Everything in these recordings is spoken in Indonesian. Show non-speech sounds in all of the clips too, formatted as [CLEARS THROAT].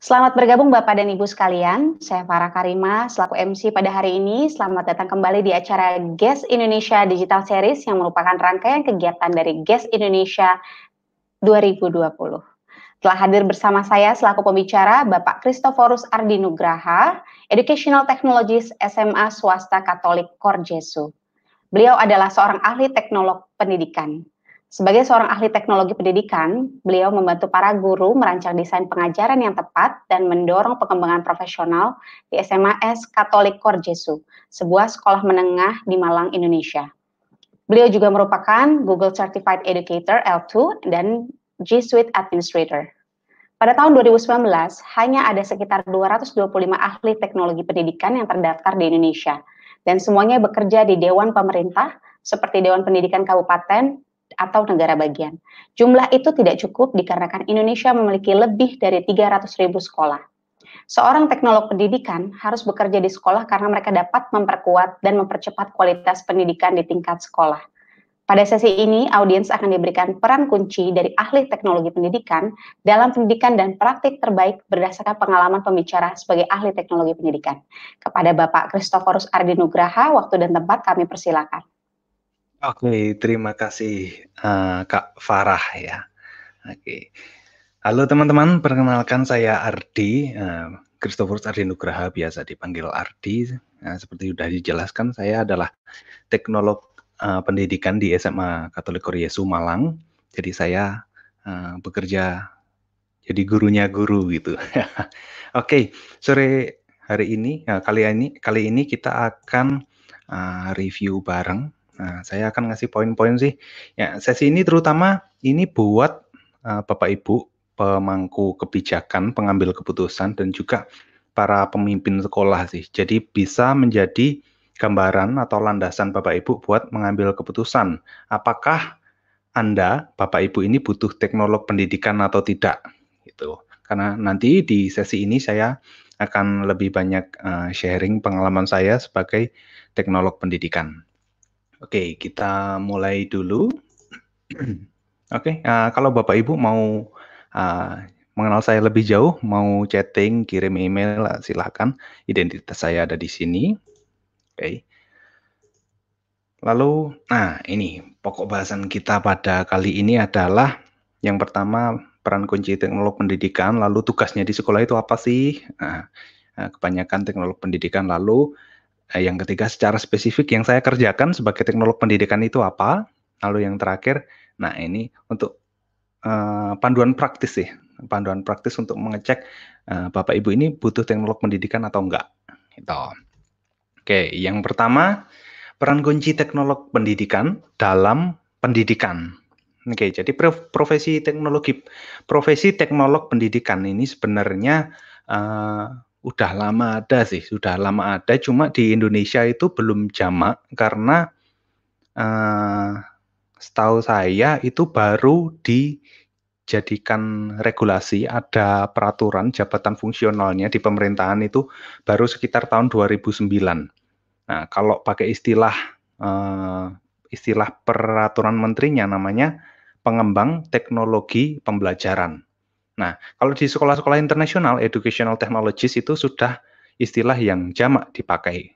Selamat bergabung Bapak dan Ibu sekalian. Saya Farah Karima selaku MC pada hari ini. Selamat datang kembali di acara GES Indonesia Digital Series yang merupakan rangkaian kegiatan dari GES Indonesia 2020. Telah hadir bersama saya selaku pembicara Bapak Kristoforus Ardi Nugraha, Educational Technologies SMA Swasta Katolik Korjesu. Beliau adalah seorang ahli teknolog pendidikan. Sebagai seorang ahli teknologi pendidikan, beliau membantu para guru merancang desain pengajaran yang tepat dan mendorong pengembangan profesional di SMAS Katolik Kor sebuah sekolah menengah di Malang, Indonesia. Beliau juga merupakan Google Certified Educator L2 dan G Suite Administrator. Pada tahun 2019, hanya ada sekitar 225 ahli teknologi pendidikan yang terdaftar di Indonesia, dan semuanya bekerja di Dewan Pemerintah, seperti Dewan Pendidikan Kabupaten, atau negara bagian. Jumlah itu tidak cukup dikarenakan Indonesia memiliki lebih dari 300 sekolah. Seorang teknolog pendidikan harus bekerja di sekolah karena mereka dapat memperkuat dan mempercepat kualitas pendidikan di tingkat sekolah. Pada sesi ini, audiens akan diberikan peran kunci dari ahli teknologi pendidikan dalam pendidikan dan praktik terbaik berdasarkan pengalaman pembicara sebagai ahli teknologi pendidikan. Kepada Bapak Kristoforus Ardinugraha, waktu dan tempat kami persilakan. Oke, terima kasih uh, Kak Farah ya. Oke. Halo teman-teman, perkenalkan saya Ardi. Uh, Christopher Ardi Nugraha biasa dipanggil Ardi. Uh, seperti sudah dijelaskan, saya adalah teknolog uh, pendidikan di SMA Katolik Yesu Malang. Jadi saya uh, bekerja jadi gurunya guru gitu. [LAUGHS] Oke, okay, sore hari ini uh, kali ini kali ini kita akan uh, review bareng Nah, saya akan ngasih poin-poin sih. Ya, sesi ini terutama ini buat uh, Bapak Ibu pemangku kebijakan, pengambil keputusan dan juga para pemimpin sekolah sih. Jadi bisa menjadi gambaran atau landasan Bapak Ibu buat mengambil keputusan apakah Anda Bapak Ibu ini butuh teknolog pendidikan atau tidak Itu, Karena nanti di sesi ini saya akan lebih banyak eh, sharing pengalaman saya sebagai teknolog pendidikan. Oke, kita mulai dulu. [CLEARS THROAT] Oke, uh, kalau Bapak Ibu mau uh, mengenal saya lebih jauh, mau chatting, kirim email, eh, silahkan. Identitas saya ada di sini. Oke. Lalu, nah ini pokok bahasan kita pada kali ini adalah yang pertama peran kunci teknologi pendidikan, lalu tugasnya di sekolah itu apa sih? Nah, kebanyakan teknologi pendidikan, lalu Eh, yang ketiga secara spesifik yang saya kerjakan sebagai teknolog pendidikan itu apa lalu yang terakhir nah ini untuk uh, panduan praktis sih panduan praktis untuk mengecek uh, bapak ibu ini butuh teknolog pendidikan atau enggak gitu oke yang pertama peran kunci teknolog pendidikan dalam pendidikan oke jadi profesi teknologi profesi teknolog pendidikan ini sebenarnya uh, udah lama ada sih, sudah lama ada. Cuma di Indonesia itu belum jamak karena uh, setahu saya itu baru dijadikan regulasi ada peraturan jabatan fungsionalnya di pemerintahan itu baru sekitar tahun 2009. Nah, kalau pakai istilah uh, istilah peraturan menterinya namanya pengembang teknologi pembelajaran. Nah, kalau di sekolah-sekolah internasional, educational technologies itu sudah istilah yang jamak dipakai.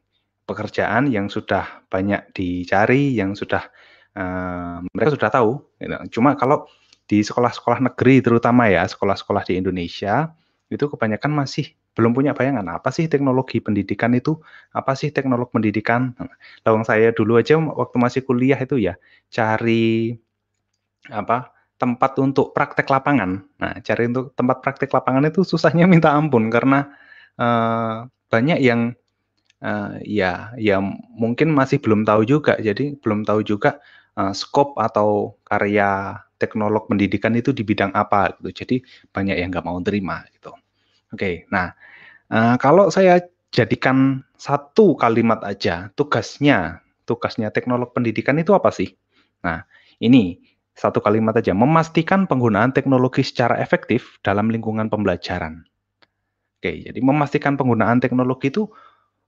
Pekerjaan yang sudah banyak dicari, yang sudah uh, mereka sudah tahu. Gitu. Cuma kalau di sekolah-sekolah negeri terutama ya, sekolah-sekolah di Indonesia, itu kebanyakan masih belum punya bayangan apa sih teknologi pendidikan itu, apa sih teknologi pendidikan. Nah, Lawang saya dulu aja waktu masih kuliah itu ya, cari apa tempat untuk praktek lapangan. Nah, cari untuk tempat praktek lapangan itu susahnya minta ampun karena uh, banyak yang uh, ya ya mungkin masih belum tahu juga. Jadi belum tahu juga uh, scope atau karya teknolog pendidikan itu di bidang apa gitu. Jadi banyak yang nggak mau terima gitu. Oke, nah uh, kalau saya jadikan satu kalimat aja tugasnya tugasnya teknolog pendidikan itu apa sih? Nah, ini satu kalimat aja, memastikan penggunaan teknologi secara efektif dalam lingkungan pembelajaran. Oke, jadi memastikan penggunaan teknologi itu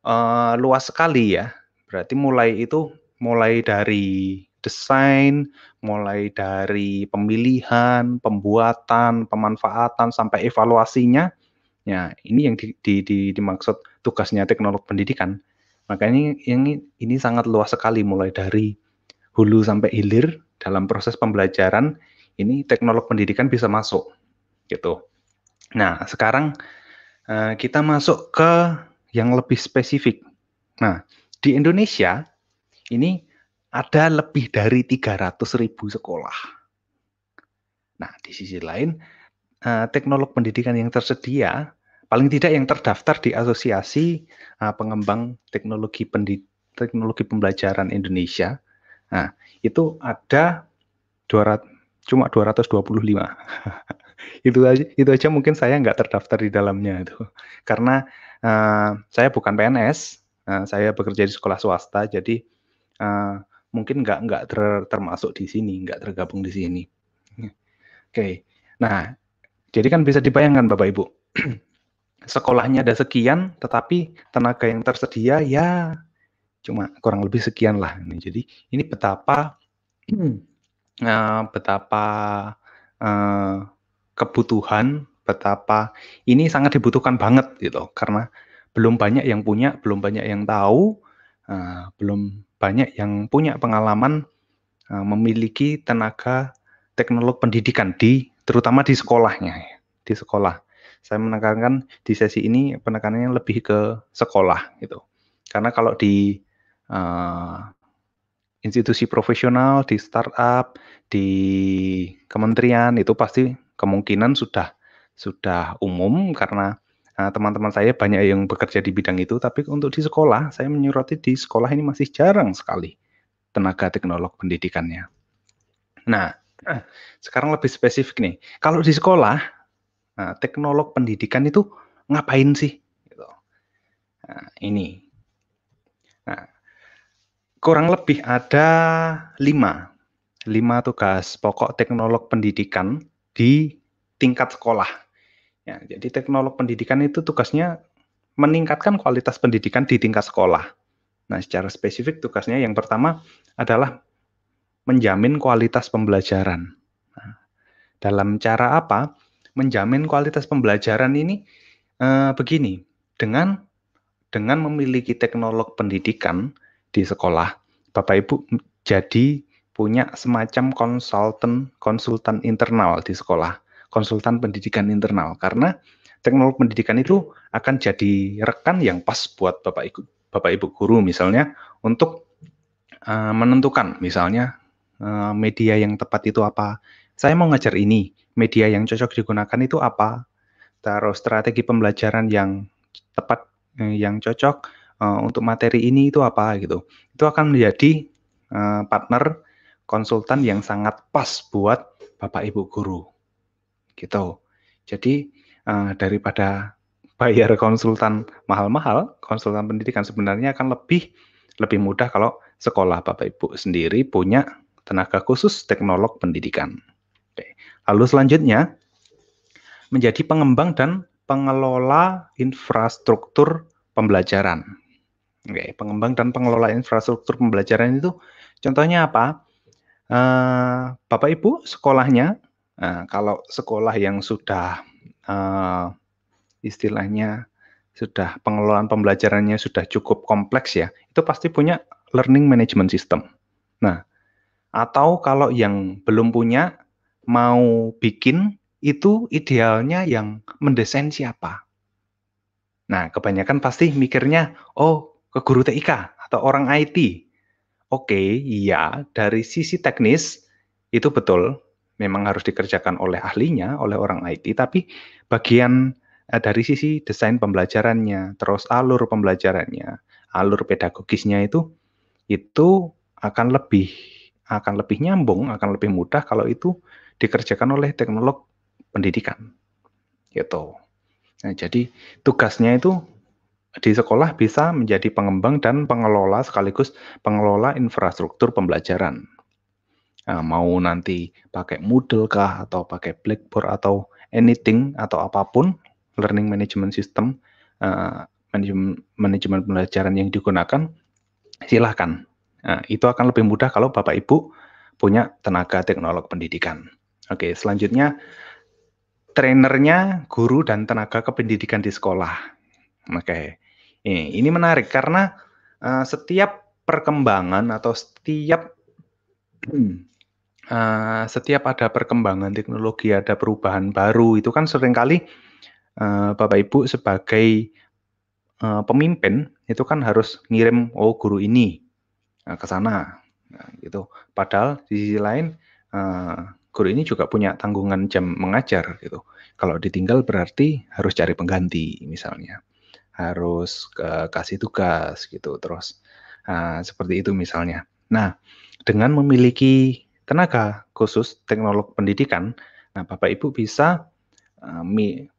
uh, luas sekali ya. Berarti mulai itu mulai dari desain, mulai dari pemilihan, pembuatan, pemanfaatan sampai evaluasinya. Ya, ini yang di, di, di, dimaksud tugasnya teknologi pendidikan. Makanya ini, ini sangat luas sekali mulai dari hulu sampai hilir dalam proses pembelajaran ini teknologi pendidikan bisa masuk gitu. Nah, sekarang eh, kita masuk ke yang lebih spesifik. Nah, di Indonesia ini ada lebih dari 300 ribu sekolah. Nah, di sisi lain, eh, teknologi pendidikan yang tersedia, paling tidak yang terdaftar di Asosiasi eh, Pengembang Teknologi pendidikan Teknologi Pembelajaran Indonesia, Nah, itu ada 200 cuma 225. [LAUGHS] itu aja itu aja mungkin saya nggak terdaftar di dalamnya itu. [LAUGHS] Karena uh, saya bukan PNS, uh, eh, saya bekerja di sekolah swasta jadi uh, mungkin nggak nggak ter, termasuk di sini, nggak tergabung di sini. Oke. Okay. Nah, jadi kan bisa dibayangkan Bapak Ibu. [CLEARS THROAT] Sekolahnya ada sekian, tetapi tenaga yang tersedia ya cuma kurang lebih sekian lah ini. Jadi ini betapa uh, [CLEARS THROAT] betapa uh, kebutuhan, betapa ini sangat dibutuhkan banget gitu karena belum banyak yang punya, belum banyak yang tahu, uh, belum banyak yang punya pengalaman uh, memiliki tenaga teknologi pendidikan di terutama di sekolahnya di sekolah. Saya menekankan di sesi ini penekanannya lebih ke sekolah gitu. Karena kalau di uh, institusi profesional, di startup, di kementerian itu pasti kemungkinan sudah sudah umum karena eh, teman-teman uh, saya banyak yang bekerja di bidang itu. Tapi untuk di sekolah, saya menyoroti di sekolah ini masih jarang sekali tenaga teknolog pendidikannya. Nah, sekarang lebih spesifik nih. Kalau di sekolah, nah, teknolog pendidikan itu ngapain sih? Gitu. Nah, ini kurang lebih ada lima, lima tugas pokok teknolog pendidikan di tingkat sekolah. Ya, jadi teknolog pendidikan itu tugasnya meningkatkan kualitas pendidikan di tingkat sekolah. Nah, secara spesifik tugasnya yang pertama adalah menjamin kualitas pembelajaran. Nah, dalam cara apa? Menjamin kualitas pembelajaran ini eh, begini, dengan dengan memiliki teknolog pendidikan, di sekolah. Bapak Ibu jadi punya semacam konsultan konsultan internal di sekolah, konsultan pendidikan internal karena teknologi pendidikan itu akan jadi rekan yang pas buat Bapak Ibu Bapak Ibu guru misalnya untuk uh, menentukan misalnya uh, media yang tepat itu apa. Saya mau ngajar ini, media yang cocok digunakan itu apa? Terus strategi pembelajaran yang tepat eh, yang cocok Eh, untuk materi ini itu apa gitu. Itu akan menjadi uh, partner konsultan yang sangat pas buat Bapak Ibu guru. Gitu. Jadi uh, daripada bayar konsultan mahal-mahal, konsultan pendidikan sebenarnya akan lebih lebih mudah kalau sekolah Bapak Ibu sendiri punya tenaga khusus teknolog pendidikan. Oke. Lalu selanjutnya menjadi pengembang dan pengelola infrastruktur pembelajaran. Oke, pengembang dan pengelola infrastruktur pembelajaran itu contohnya apa? Uh, Bapak Ibu sekolahnya, uh, kalau sekolah yang sudah uh, istilahnya sudah pengelolaan pembelajarannya sudah cukup kompleks ya, itu pasti punya learning management system. Nah, atau kalau yang belum punya mau bikin itu idealnya yang mendesain siapa? Nah, kebanyakan pasti mikirnya, oh ke guru TIK atau orang IT. Oke, okay, iya, dari sisi teknis itu betul memang harus dikerjakan oleh ahlinya, oleh orang IT, tapi bagian eh, dari sisi desain pembelajarannya, terus alur pembelajarannya, alur pedagogisnya itu itu akan lebih akan lebih nyambung, akan lebih mudah kalau itu dikerjakan oleh teknolog pendidikan. Gitu. Nah, jadi tugasnya itu di sekolah bisa menjadi pengembang dan pengelola sekaligus pengelola infrastruktur pembelajaran. Nah, mau nanti pakai Moodle kah atau pakai Blackboard atau anything atau apapun learning management system uh, eh, manajemen, pembelajaran yang digunakan silahkan. Nah, itu akan lebih mudah kalau Bapak Ibu punya tenaga teknolog pendidikan. Oke, selanjutnya trainernya guru dan tenaga kependidikan di sekolah. Oke, ini, ini menarik karena uh, setiap perkembangan atau setiap uh, [CLEARS THROAT] setiap ada perkembangan teknologi, ada perubahan baru itu kan seringkali uh, Bapak Ibu sebagai uh, pemimpin itu kan harus ngirim oh guru ini uh, ke sana nah, gitu. Padahal di sisi lain uh, guru ini juga punya tanggungan jam mengajar gitu. Kalau ditinggal berarti harus cari pengganti misalnya harus ke kasih tugas gitu terus uh, seperti itu misalnya. Nah dengan memiliki tenaga khusus teknolog pendidikan, nah bapak ibu bisa uh,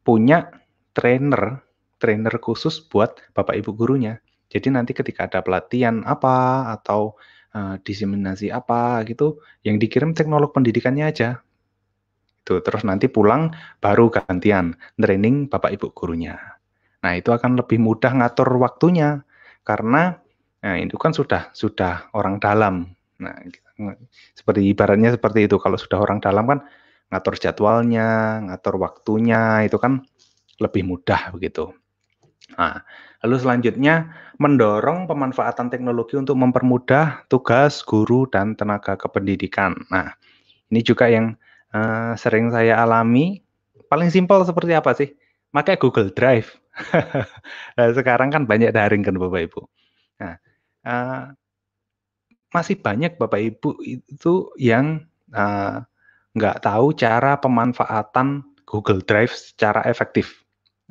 punya trainer trainer khusus buat bapak ibu gurunya. Jadi nanti ketika ada pelatihan apa atau uh, diseminasi apa gitu, yang dikirim teknolog pendidikannya aja. Itu terus nanti pulang baru gantian training bapak ibu gurunya. Nah, itu akan lebih mudah ngatur waktunya karena nah, itu kan sudah sudah orang dalam. Nah, seperti ibaratnya seperti itu kalau sudah orang dalam kan ngatur jadwalnya, ngatur waktunya itu kan lebih mudah begitu. Nah, lalu selanjutnya mendorong pemanfaatan teknologi untuk mempermudah tugas guru dan tenaga kependidikan. Nah, ini juga yang uh, sering saya alami. Paling simpel seperti apa sih? Pakai Google Drive nah, sekarang kan banyak daring kan Bapak Ibu. Nah, uh, masih banyak Bapak Ibu itu yang uh, nggak tahu cara pemanfaatan Google Drive secara efektif.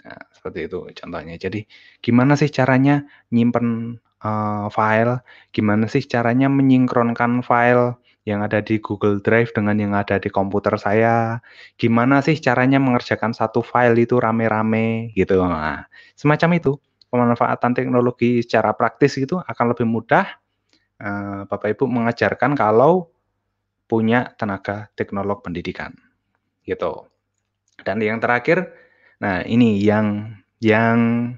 Nah, seperti itu contohnya. Jadi gimana sih caranya nyimpen uh, file, gimana sih caranya menyingkronkan file yang ada di Google Drive dengan yang ada di komputer saya. Gimana sih caranya mengerjakan satu file itu rame-rame gitu. Nah, semacam itu. Pemanfaatan teknologi secara praktis itu akan lebih mudah eh, Bapak Ibu mengajarkan kalau punya tenaga teknolog pendidikan. Gitu. Dan yang terakhir, nah ini yang yang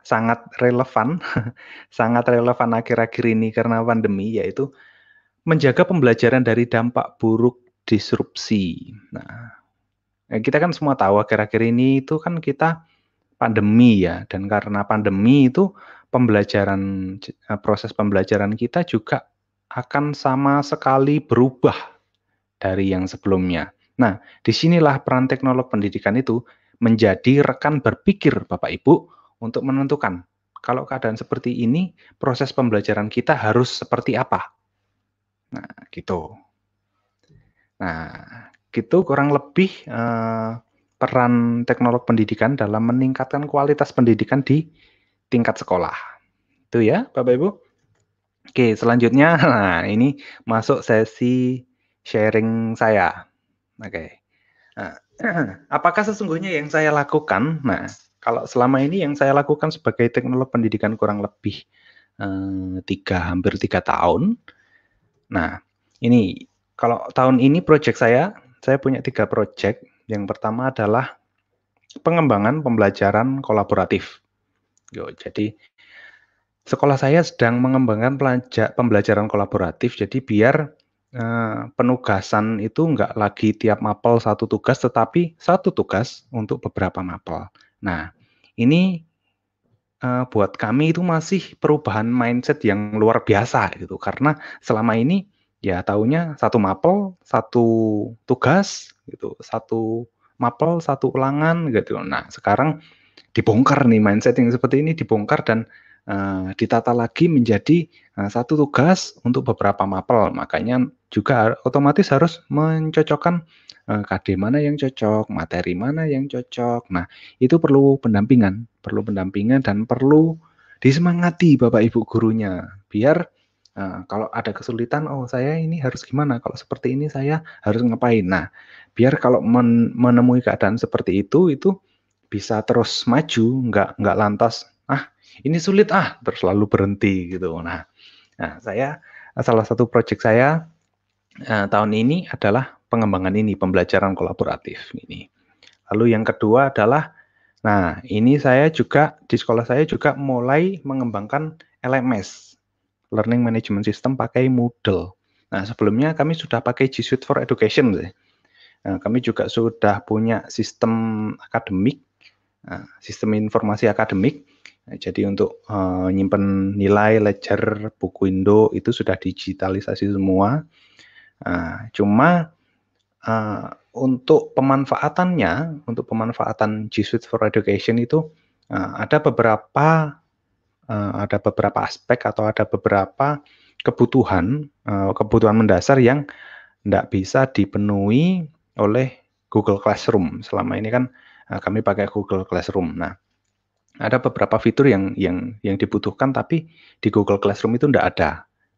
sangat relevan, [LAUGHS] sangat relevan akhir-akhir ini karena pandemi yaitu menjaga pembelajaran dari dampak buruk disrupsi. Nah, ya kita kan semua tahu akhir-akhir ini itu kan kita pandemi ya dan karena pandemi itu pembelajaran eh, proses pembelajaran kita juga akan sama sekali berubah dari yang sebelumnya. Nah, disinilah peran teknologi pendidikan itu menjadi rekan berpikir Bapak Ibu untuk menentukan kalau keadaan seperti ini proses pembelajaran kita harus seperti apa Nah, gitu. Nah, gitu kurang lebih eh, peran teknolog pendidikan dalam meningkatkan kualitas pendidikan di tingkat sekolah. Itu ya, Bapak Ibu. Oke, selanjutnya [LAUGHS] nah ini masuk sesi sharing saya. Oke. Nah, [CLEARS THROAT] apakah sesungguhnya yang saya lakukan? Nah, kalau selama ini yang saya lakukan sebagai teknolog pendidikan kurang lebih eh, tiga hampir tiga tahun, Nah, ini kalau tahun ini project saya, saya punya tiga project. Yang pertama adalah pengembangan pembelajaran kolaboratif. Yo, jadi sekolah saya sedang mengembangkan pembelajaran kolaboratif. Jadi biar eh, penugasan itu enggak lagi tiap mapel satu tugas, tetapi satu tugas untuk beberapa mapel. Nah, ini uh, buat kami itu masih perubahan mindset yang luar biasa gitu karena selama ini ya taunya satu mapel satu tugas gitu satu mapel satu ulangan gitu nah sekarang dibongkar nih mindset yang seperti ini dibongkar dan uh, ditata lagi menjadi uh, satu tugas untuk beberapa mapel makanya juga otomatis harus mencocokkan Eh, KD mana yang cocok, materi mana yang cocok. Nah, itu perlu pendampingan perlu pendampingan dan perlu disemangati bapak ibu gurunya, biar, uh, kalau ada kesulitan, "Oh, saya ini harus gimana? Kalau seperti ini saya harus ngapain?" Nah, biar kalau men menemui keadaan seperti itu, itu bisa terus maju, nggak nggak lantas, "Ah, ini sulit ah," terus lalu berhenti gitu. Nah nah, saya salah satu proyek saya, uh, tahun ini adalah pengembangan ini, pembelajaran kolaboratif ini. Lalu yang kedua adalah nah, ini saya juga di sekolah saya juga mulai mengembangkan LMS, Learning Management System pakai Moodle. Nah, sebelumnya kami sudah pakai G Suite for Education. Nah, kami juga sudah punya sistem akademik, nah, sistem informasi akademik. Nah, jadi untuk uh, nyimpen nilai, ledger, buku Indo itu sudah digitalisasi semua. Nah, cuma uh, untuk pemanfaatannya, untuk pemanfaatan G Suite for Education itu uh, ada beberapa uh, ada beberapa aspek atau ada beberapa kebutuhan uh, kebutuhan mendasar yang tidak bisa dipenuhi oleh Google Classroom. Selama ini kan uh, kami pakai Google Classroom. Nah, ada beberapa fitur yang yang yang dibutuhkan tapi di Google Classroom itu tidak ada.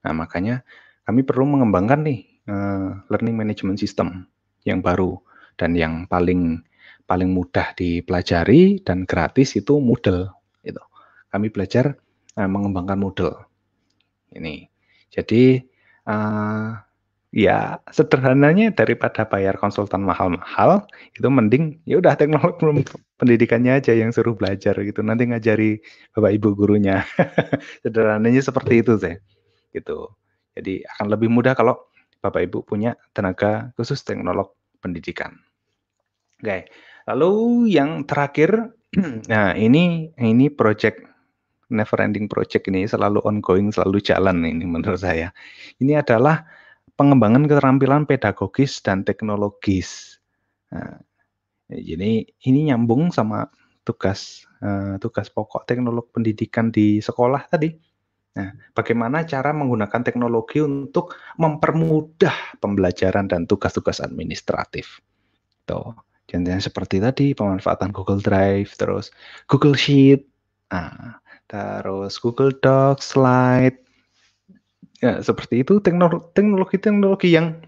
Nah, makanya kami perlu mengembangkan nih uh, learning management system yang baru dan yang paling paling mudah dipelajari dan gratis itu Moodle itu. Kami belajar uh, mengembangkan Moodle. Ini. Jadi uh, ya sederhananya daripada bayar konsultan mahal-mahal itu mending ya udah teknologi pendidikannya aja yang suruh belajar gitu nanti ngajari bapak ibu gurunya [LAUGHS] sederhananya seperti itu sih gitu jadi akan lebih mudah kalau Bapak Ibu punya tenaga khusus teknolog pendidikan. Oke. Lalu yang terakhir, [CLEARS THROAT] nah ini ini project never ending project ini selalu ongoing, selalu jalan ini menurut saya. Ini adalah pengembangan keterampilan pedagogis dan teknologis. Nah, jadi ini nyambung sama tugas uh, tugas pokok teknolog pendidikan di sekolah tadi Nah, bagaimana cara menggunakan teknologi untuk mempermudah pembelajaran dan tugas-tugas administratif? Tuh, contohnya seperti tadi pemanfaatan Google Drive, terus Google Sheet, nah, terus Google Docs, Slide, ya, seperti itu teknologi-teknologi yang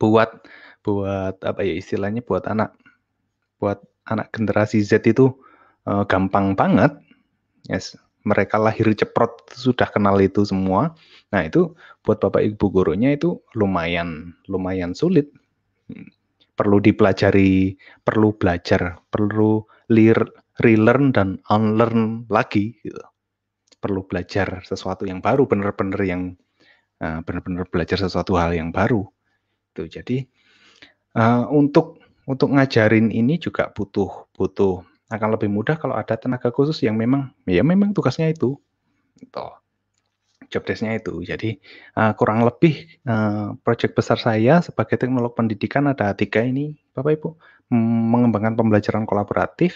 buat buat apa ya istilahnya buat anak buat anak generasi Z itu uh, gampang banget, yes, mereka lahir ceprot sudah kenal itu semua. Nah, itu buat Bapak Ibu gurunya itu lumayan lumayan sulit. Perlu dipelajari, perlu belajar, perlu relearn dan unlearn lagi gitu. Perlu belajar sesuatu yang baru benar-benar yang eh, benar-benar belajar sesuatu hal yang baru. jadi eh, untuk untuk ngajarin ini juga butuh butuh akan nah, lebih mudah kalau ada tenaga khusus yang memang ya memang tugasnya itu toh gitu. job desknya itu jadi uh, kurang lebih uh, eh, proyek besar saya sebagai teknolog pendidikan ada tiga ini bapak ibu mengembangkan pembelajaran kolaboratif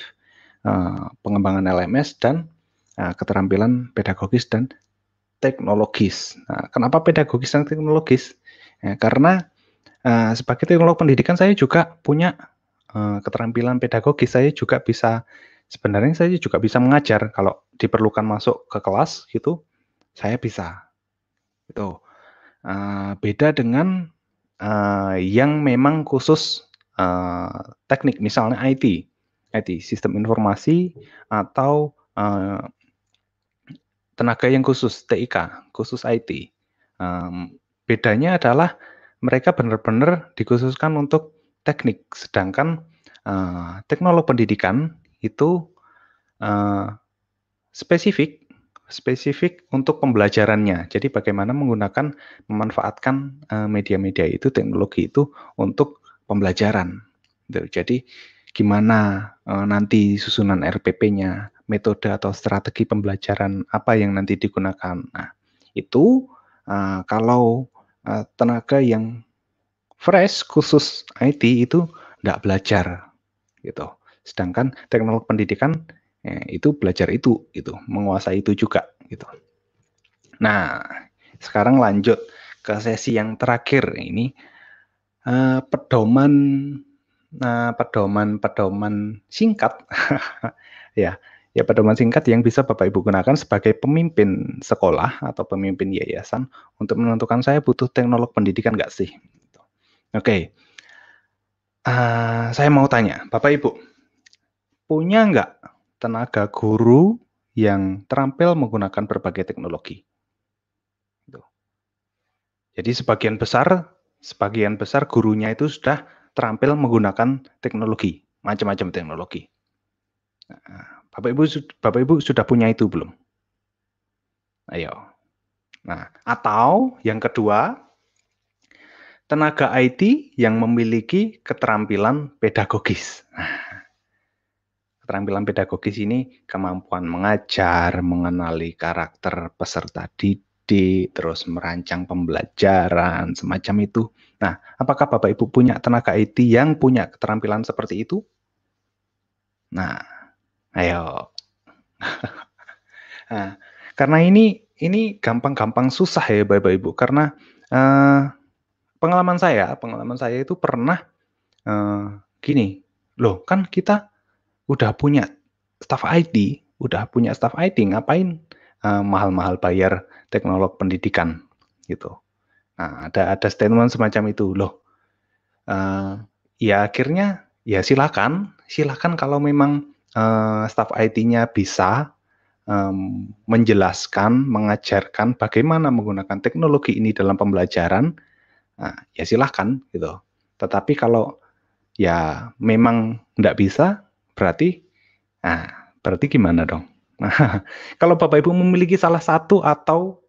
uh, pengembangan LMS dan uh, keterampilan pedagogis dan teknologis nah, kenapa pedagogis dan teknologis ya, karena uh, sebagai teknolog pendidikan saya juga punya Eh, keterampilan pedagogis saya juga bisa sebenarnya saya juga bisa mengajar kalau diperlukan masuk ke kelas gitu saya bisa itu uh, eh, beda dengan uh, yang memang khusus uh, teknik misalnya IT IT sistem informasi atau uh, tenaga yang khusus TIK khusus IT um, bedanya adalah mereka benar-benar dikhususkan untuk teknik. Sedangkan uh, eh, teknolog pendidikan itu uh, spesifik spesifik untuk pembelajarannya. Jadi bagaimana menggunakan memanfaatkan eh, media-media uh, itu teknologi itu untuk pembelajaran. Gitu. Jadi gimana uh, nanti susunan RPP-nya, metode atau strategi pembelajaran apa yang nanti digunakan. Nah, itu uh, kalau uh, tenaga yang fresh khusus IT itu tidak belajar gitu. Sedangkan teknologi pendidikan ya, itu belajar itu gitu, menguasai itu juga gitu. Nah, sekarang lanjut ke sesi yang terakhir ini uh, pedoman nah pedoman pedoman singkat [LAUGHS] ya ya pedoman singkat yang bisa Bapak Ibu gunakan sebagai pemimpin sekolah atau pemimpin yayasan untuk menentukan saya butuh teknolog pendidikan nggak sih Oke, uh, saya mau tanya, Bapak Ibu, punya nggak tenaga guru yang terampil menggunakan berbagai teknologi? Gitu. Jadi sebagian besar, sebagian besar gurunya itu sudah terampil menggunakan teknologi, macam-macam teknologi. Nah, Bapak Ibu, Bapak Ibu sudah punya itu belum? Ayo. Nah, atau yang kedua, tenaga IT yang memiliki keterampilan pedagogis. Nah, keterampilan pedagogis ini kemampuan mengajar, mengenali karakter peserta didik, terus merancang pembelajaran, semacam itu. Nah, apakah Bapak Ibu punya tenaga IT yang punya keterampilan seperti itu? Nah, ayo. [LAUGHS] nah, karena ini ini gampang-gampang susah ya Bapak Ibu karena uh, Pengalaman saya, pengalaman saya itu pernah uh, gini, loh kan kita udah punya staff IT, udah punya staff IT, ngapain mahal eh, mahal-mahal bayar teknolog pendidikan gitu. Nah, ada ada statement semacam itu loh. Uh, ya akhirnya ya silakan, silakan kalau memang uh, staff IT-nya bisa um, menjelaskan, mengajarkan bagaimana menggunakan teknologi ini dalam pembelajaran, Nah, ya silahkan gitu. Tetapi kalau ya memang tidak bisa, berarti nah, berarti gimana dong? Nah, [LAUGHS] kalau Bapak Ibu memiliki salah satu atau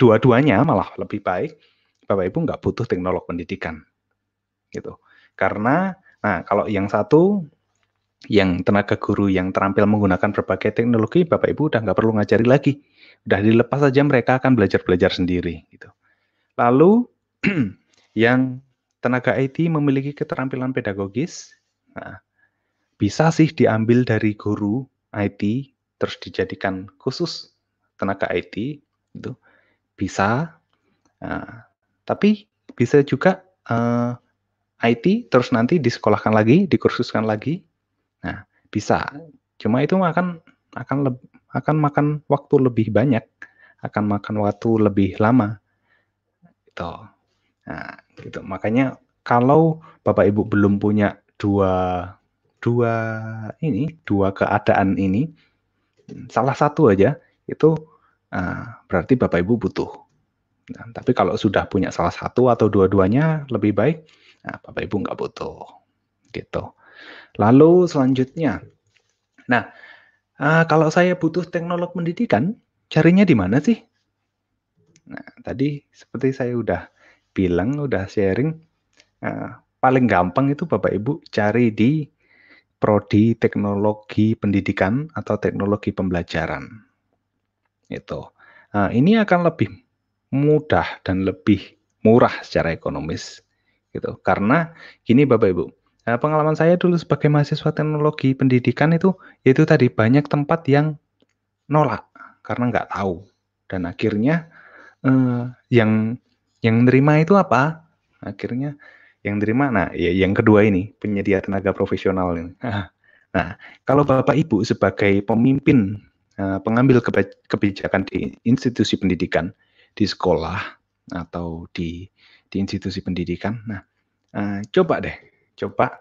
dua-duanya malah lebih baik, Bapak Ibu nggak butuh teknolog pendidikan. Gitu. Karena nah kalau yang satu yang tenaga guru yang terampil menggunakan berbagai teknologi, Bapak Ibu udah nggak perlu ngajari lagi. Udah dilepas saja mereka akan belajar-belajar sendiri gitu. Lalu [CLEARS THROAT] yang tenaga IT memiliki keterampilan pedagogis, nah, bisa sih diambil dari guru IT terus dijadikan khusus tenaga IT itu bisa, nah, tapi bisa juga uh, eh, IT terus nanti disekolahkan lagi, dikursuskan lagi, nah bisa. Cuma itu akan akan akan makan waktu lebih banyak, akan makan waktu lebih lama. Itu. Nah, gitu. Makanya kalau Bapak Ibu belum punya dua dua ini, dua keadaan ini, salah satu aja itu uh, berarti Bapak Ibu butuh. Nah, tapi kalau sudah punya salah satu atau dua-duanya lebih baik, nah, Bapak Ibu nggak butuh. Gitu. Lalu selanjutnya, nah uh, kalau saya butuh teknolog pendidikan, carinya di mana sih? Nah, tadi seperti saya udah bilang, udah sharing, uh, paling gampang itu Bapak Ibu cari di prodi teknologi pendidikan atau teknologi pembelajaran. Itu. Nah, ini akan lebih mudah dan lebih murah secara ekonomis gitu. Karena gini Bapak Ibu, eh, pengalaman saya dulu sebagai mahasiswa teknologi pendidikan itu yaitu tadi banyak tempat yang nolak karena nggak tahu dan akhirnya eh, yang yang nerima itu apa akhirnya yang nerima nah ya, yang kedua ini penyedia tenaga profesional ini nah, nah kalau bapak ibu sebagai pemimpin eh, pengambil kebijakan di institusi pendidikan di sekolah atau di di institusi pendidikan nah eh, coba deh coba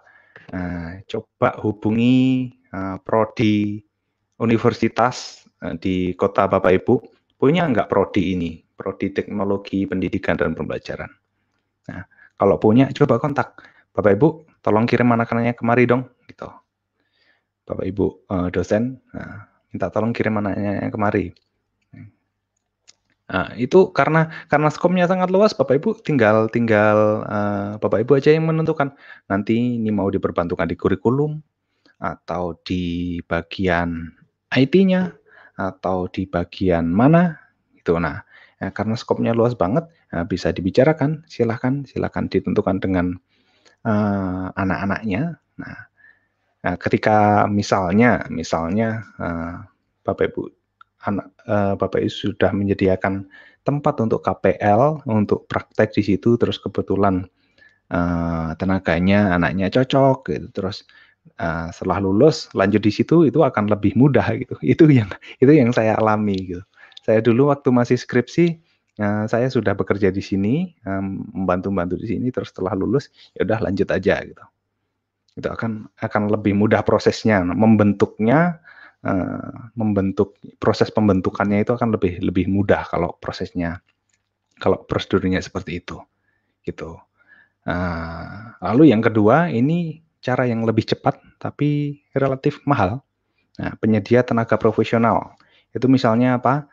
eh, coba hubungi prodi universitas di kota bapak ibu punya nggak prodi ini prodi teknologi pendidikan dan pembelajaran. Nah, kalau punya coba kontak Bapak Ibu, tolong kirim anak-anaknya kemari dong, gitu. Bapak Ibu eh, dosen, nah, minta tolong kirim anaknya kemari. Nah, itu karena karena skopnya sangat luas, Bapak Ibu tinggal tinggal uh, Bapak Ibu aja yang menentukan nanti ini mau diperbantukan di kurikulum atau di bagian IT-nya atau di bagian mana itu. Nah, Ya, karena skopnya luas banget, ya, bisa dibicarakan. Silahkan, silahkan ditentukan dengan uh, anak-anaknya. Nah, nah, ketika misalnya, misalnya uh, Bapak Ibu anak uh, Bapak Ibu sudah menyediakan tempat untuk KPL untuk praktek di situ, terus kebetulan uh, tenaganya anaknya cocok, gitu. terus uh, setelah lulus lanjut di situ itu akan lebih mudah gitu. Itu yang itu yang saya alami gitu. Saya dulu waktu masih skripsi, uh, saya sudah bekerja di sini, eh, membantu-bantu di sini, terus setelah lulus, ya udah lanjut aja gitu. Itu akan akan lebih mudah prosesnya, membentuknya, uh, membentuk proses pembentukannya itu akan lebih lebih mudah kalau prosesnya kalau prosedurnya seperti itu, gitu. uh, lalu yang kedua, ini cara yang lebih cepat tapi relatif mahal. Nah, penyedia tenaga profesional, itu misalnya apa?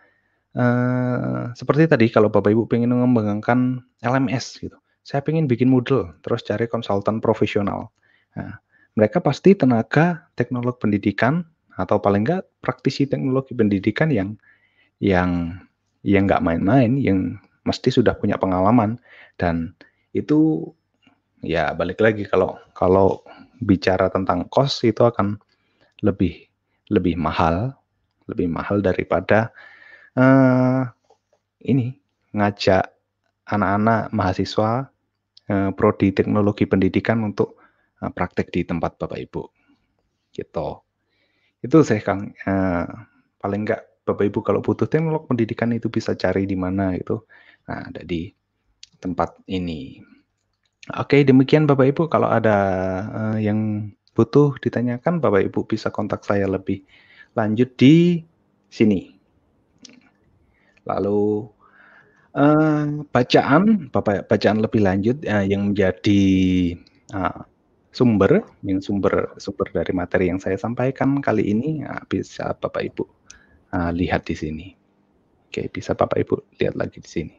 Eh, seperti tadi kalau Bapak Ibu pengen mengembangkan LMS gitu, saya pengen bikin Moodle, terus cari konsultan profesional. Nah, mereka pasti tenaga teknologi pendidikan atau paling enggak praktisi teknologi pendidikan yang yang yang nggak main-main, yang mesti sudah punya pengalaman dan itu ya balik lagi kalau kalau bicara tentang cost itu akan lebih lebih mahal, lebih mahal daripada eh, ini ngajak anak-anak mahasiswa eh, prodi teknologi pendidikan untuk eh, praktek di tempat Bapak Ibu. Gitu. Itu saya Kang eh, paling enggak Bapak Ibu kalau butuh teknologi pendidikan itu bisa cari di mana itu Nah, ada di tempat ini. Oke, demikian Bapak Ibu. Kalau ada uh, yang butuh ditanyakan, Bapak Ibu bisa kontak saya lebih lanjut di sini. Lalu uh, bacaan Bapak bacaan lebih lanjut uh, yang menjadi uh, sumber yang sumber sumber dari materi yang saya sampaikan kali ini uh, bisa Bapak Ibu uh, lihat di sini. Oke, bisa Bapak Ibu lihat lagi di sini.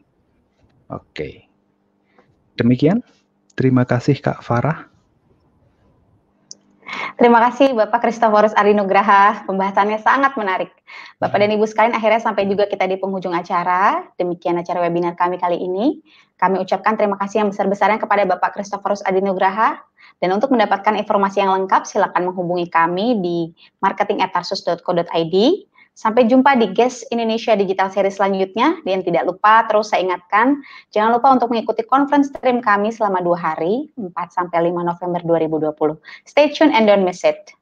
Oke. Demikian. Terima kasih Kak Farah. Terima kasih Bapak Kristoforus Arinugraha, pembahasannya sangat menarik. Bapak dan Ibu sekalian, akhirnya sampai juga kita di penghujung acara. Demikian acara webinar kami kali ini. Kami ucapkan terima kasih yang besar-besarnya kepada Bapak Kristoforus Arinugraha, Dan untuk mendapatkan informasi yang lengkap, silakan menghubungi kami di marketing@tarsus.co.id Sampai jumpa di Guest Indonesia Digital Series selanjutnya. Dan tidak lupa terus saya ingatkan, jangan lupa untuk mengikuti conference stream kami selama dua hari, 4 sampai 5 November 2020. Stay tuned and don't miss it.